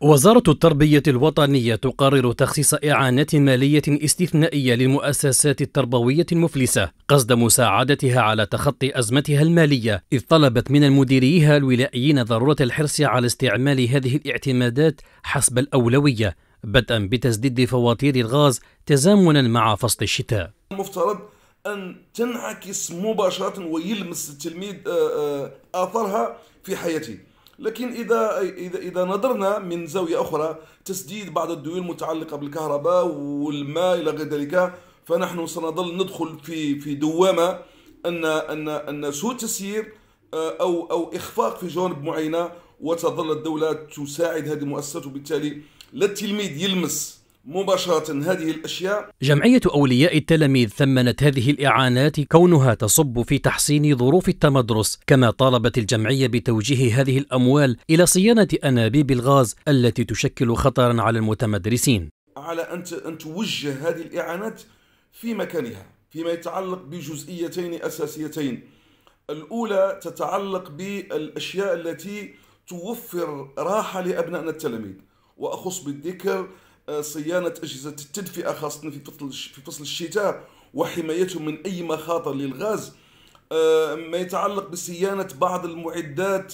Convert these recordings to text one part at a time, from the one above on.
وزارة التربية الوطنية تقرر تخصيص إعانة مالية استثنائية للمؤسسات التربوية المفلسة قصد مساعدتها على تخطي أزمتها المالية إذ طلبت من المديريها الولائيين ضرورة الحرص على استعمال هذه الاعتمادات حسب الأولوية بدءا بتسديد فواتير الغاز تزامنا مع فصل الشتاء المفترض أن تنعكس مباشرة ويلمس التلميذ آه، آه، آثارها في حياته لكن إذا, إذا, إذا نظرنا من زاوية أخرى تسديد بعض الديون المتعلقة بالكهرباء والماء إلى غير ذلك فنحن سنظل ندخل في في دوامة أن أن أن سوء تسيير آه، أو أو إخفاق في جوانب معينة وتظل الدولة تساعد هذه المؤسسات وبالتالي لا التلميذ يلمس مباشرة هذه الأشياء جمعية أولياء التلاميذ ثمنت هذه الإعانات كونها تصب في تحسين ظروف التمدرس كما طالبت الجمعية بتوجيه هذه الأموال إلى صيانة أنابيب الغاز التي تشكل خطرا على المتمدرسين على أن توجه هذه الإعانات في مكانها فيما يتعلق بجزئيتين أساسيتين الأولى تتعلق بالأشياء التي توفر راحة لأبنائنا التلاميذ وأخص بالذكر آه، صيانه اجهزه التدفئه خاصه في فصل في فصل الشتاء وحمايتهم من اي مخاطر للغاز آه، ما يتعلق بصيانة بعض المعدات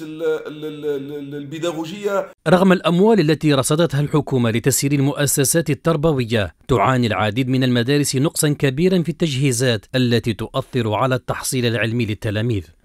البيداغوجية رغم الأموال التي رصدتها الحكومة لتسيير المؤسسات التربوية تعاني العديد من المدارس نقصا كبيرا في التجهيزات التي تؤثر على التحصيل العلمي للتلاميذ